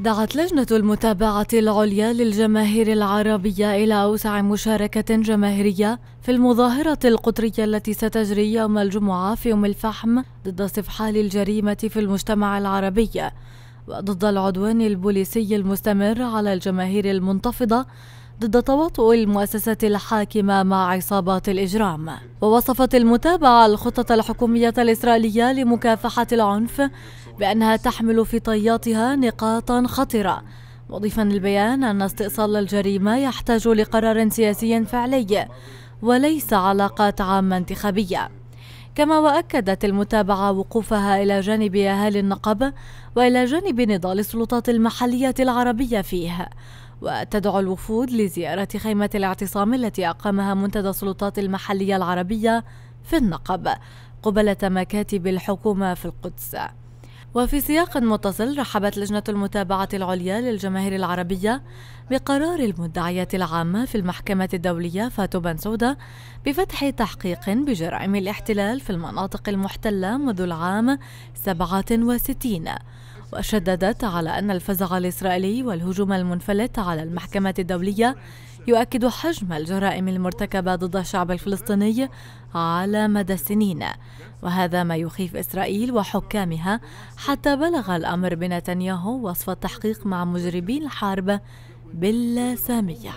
دعت لجنة المتابعة العليا للجماهير العربية إلى أوسع مشاركة جماهيرية في المظاهرة القطرية التي ستجري يوم الجمعة في أم الفحم ضد استفحال الجريمة في المجتمع العربي وضد العدوان البوليسي المستمر على الجماهير المنتفضة ضد تواطؤ المؤسسات الحاكمة مع عصابات الإجرام ووصفت المتابعة الخطة الحكومية الإسرائيلية لمكافحة العنف بأنها تحمل في طياتها نقاطا خطرة مضيفا البيان أن استئصال الجريمة يحتاج لقرار سياسي فعلي وليس علاقات عامة انتخابية كما وأكدت المتابعة وقوفها إلى جانب أهالي النقب وإلى جانب نضال السلطات المحلية العربية فيه وتدعو الوفود لزيارة خيمة الاعتصام التي أقامها منتدى السلطات المحلية العربية في النقب قبالة مكاتب الحكومة في القدس وفي سياق متصل رحبت لجنة المتابعة العليا للجماهير العربية بقرار المدعية العامة في المحكمة الدولية فاتو بنسودة بفتح تحقيق بجرائم الاحتلال في المناطق المحتلة منذ العام 67 وشددت على أن الفزع الإسرائيلي والهجوم المنفلت على المحكمة الدولية يؤكد حجم الجرائم المرتكبة ضد الشعب الفلسطيني على مدى السنين وهذا ما يخيف إسرائيل وحكامها حتى بلغ الأمر بنتنياهو وصف التحقيق مع مجربي الحرب باللاسامية